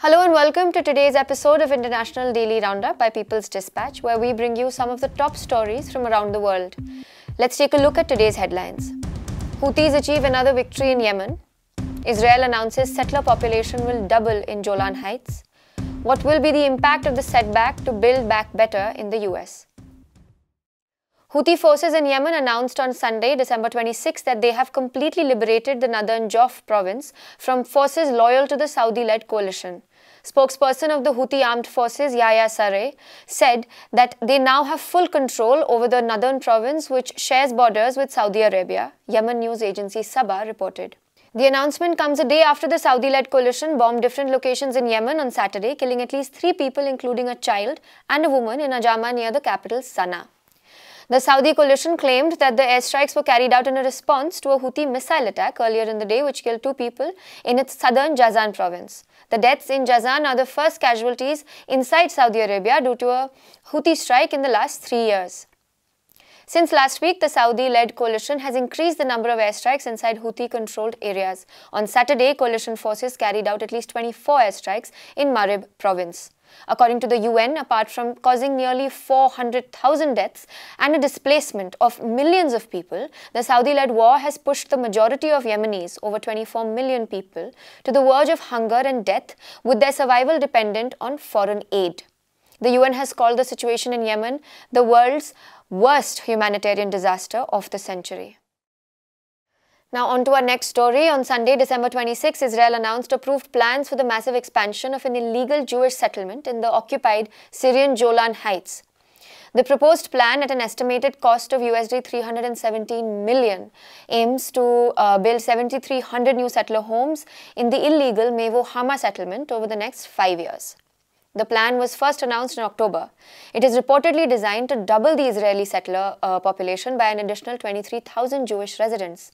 Hello and welcome to today's episode of International Daily Roundup by People's Dispatch, where we bring you some of the top stories from around the world. Let's take a look at today's headlines. Houthis achieve another victory in Yemen. Israel announces settler population will double in Jolan Heights. What will be the impact of the setback to build back better in the US? Houthi forces in Yemen announced on Sunday, December 26, that they have completely liberated the northern Jof province from forces loyal to the Saudi led coalition. Spokesperson of the Houthi armed forces, Yahya Sareh, said that they now have full control over the northern province, which shares borders with Saudi Arabia, Yemen news agency Sabah reported. The announcement comes a day after the Saudi led coalition bombed different locations in Yemen on Saturday, killing at least three people, including a child and a woman, in Ajama near the capital, Sana'a. The Saudi coalition claimed that the airstrikes were carried out in a response to a Houthi missile attack earlier in the day which killed two people in its southern Jazan province. The deaths in Jazan are the first casualties inside Saudi Arabia due to a Houthi strike in the last three years. Since last week, the Saudi-led coalition has increased the number of airstrikes inside Houthi-controlled areas. On Saturday, coalition forces carried out at least 24 airstrikes in Marib province. According to the UN, apart from causing nearly 400,000 deaths and a displacement of millions of people, the Saudi-led war has pushed the majority of Yemenis, over 24 million people, to the verge of hunger and death, with their survival dependent on foreign aid. The UN has called the situation in Yemen the world's worst humanitarian disaster of the century. Now on to our next story. On Sunday, December 26, Israel announced approved plans for the massive expansion of an illegal Jewish settlement in the occupied Syrian Jolan Heights. The proposed plan at an estimated cost of USD 317 million aims to uh, build 7,300 new settler homes in the illegal Mevo Hama settlement over the next five years. The plan was first announced in October. It is reportedly designed to double the Israeli settler uh, population by an additional 23,000 Jewish residents.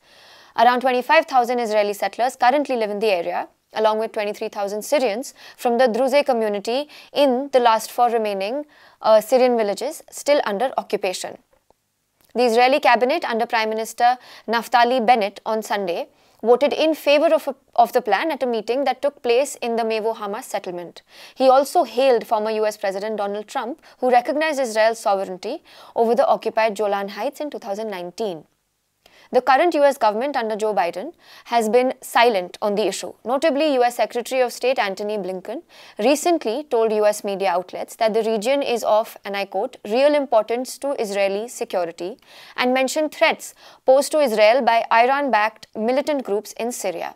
Around 25,000 Israeli settlers currently live in the area, along with 23,000 Syrians from the Druze community in the last four remaining uh, Syrian villages still under occupation. The Israeli cabinet under Prime Minister Naftali Bennett on Sunday voted in favor of, a, of the plan at a meeting that took place in the Mevo Hamas settlement. He also hailed former US President Donald Trump, who recognized Israel's sovereignty over the occupied Golan Heights in 2019. The current US government under Joe Biden has been silent on the issue. Notably, US Secretary of State Antony Blinken recently told US media outlets that the region is of, and I quote, real importance to Israeli security and mentioned threats posed to Israel by Iran backed militant groups in Syria.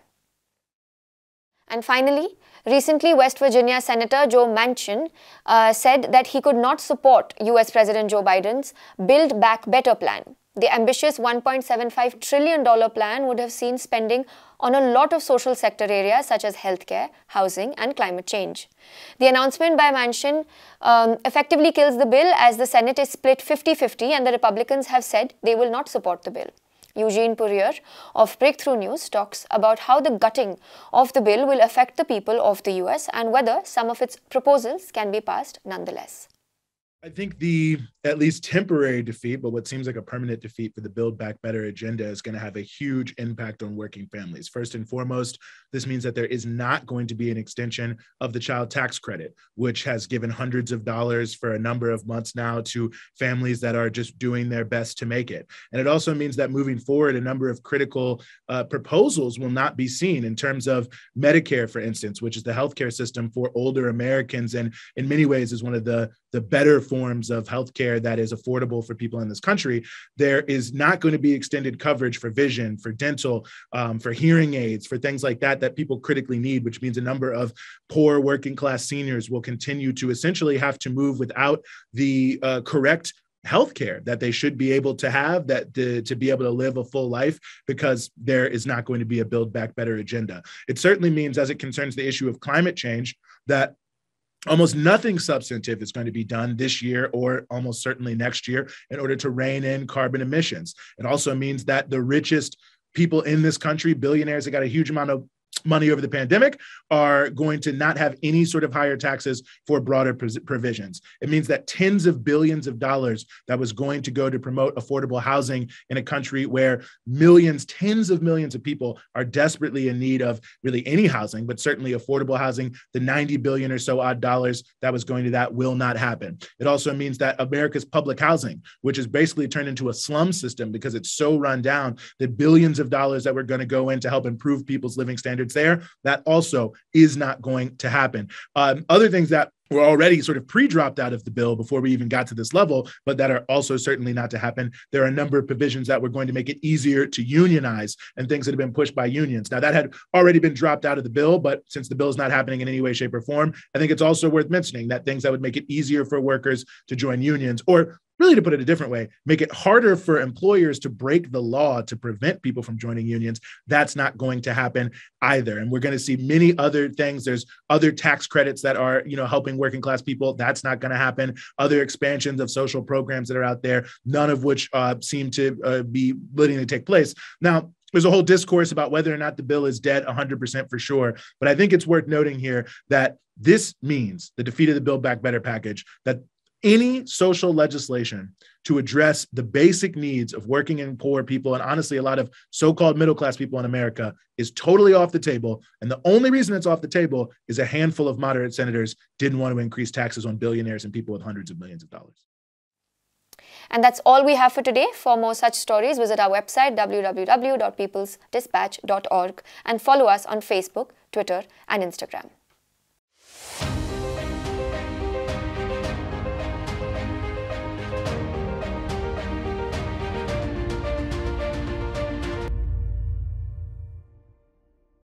And finally, recently West Virginia Senator Joe Manchin uh, said that he could not support US President Joe Biden's Build Back Better plan. The ambitious $1.75 trillion plan would have seen spending on a lot of social sector areas such as healthcare, housing, and climate change. The announcement by Manchin um, effectively kills the bill as the Senate is split 50 50 and the Republicans have said they will not support the bill. Eugene Pourier of Breakthrough News talks about how the gutting of the bill will affect the people of the US and whether some of its proposals can be passed nonetheless. I think the at least temporary defeat, but what seems like a permanent defeat for the Build Back Better agenda is going to have a huge impact on working families. First and foremost, this means that there is not going to be an extension of the child tax credit, which has given hundreds of dollars for a number of months now to families that are just doing their best to make it. And it also means that moving forward, a number of critical uh, proposals will not be seen in terms of Medicare, for instance, which is the healthcare system for older Americans and in many ways is one of the, the better forms forms of healthcare that is affordable for people in this country, there is not going to be extended coverage for vision, for dental, um, for hearing aids, for things like that that people critically need, which means a number of poor working class seniors will continue to essentially have to move without the uh, correct healthcare that they should be able to have that to, to, be able to live a full life because there is not going to be a build back better agenda it certainly means as it concerns the issue of climate change that almost nothing substantive is going to be done this year or almost certainly next year in order to rein in carbon emissions. It also means that the richest people in this country, billionaires have got a huge amount of money over the pandemic are going to not have any sort of higher taxes for broader provisions. It means that tens of billions of dollars that was going to go to promote affordable housing in a country where millions, tens of millions of people are desperately in need of really any housing, but certainly affordable housing, the 90 billion or so odd dollars that was going to that will not happen. It also means that America's public housing, which is basically turned into a slum system because it's so run down, that billions of dollars that were going to go in to help improve people's living standards there. That also is not going to happen. Um, other things that were already sort of pre-dropped out of the bill before we even got to this level, but that are also certainly not to happen. There are a number of provisions that were going to make it easier to unionize and things that have been pushed by unions. Now that had already been dropped out of the bill, but since the bill is not happening in any way, shape, or form, I think it's also worth mentioning that things that would make it easier for workers to join unions or really to put it a different way, make it harder for employers to break the law to prevent people from joining unions. That's not going to happen either. And we're going to see many other things. There's other tax credits that are, you know, helping working class people. That's not going to happen. Other expansions of social programs that are out there, none of which uh, seem to uh, be letting take place. Now, there's a whole discourse about whether or not the bill is dead 100% for sure. But I think it's worth noting here that this means the defeat of the Build Back Better package that any social legislation to address the basic needs of working and poor people, and honestly, a lot of so called middle class people in America, is totally off the table. And the only reason it's off the table is a handful of moderate senators didn't want to increase taxes on billionaires and people with hundreds of millions of dollars. And that's all we have for today. For more such stories, visit our website www.peoplesdispatch.org and follow us on Facebook, Twitter, and Instagram.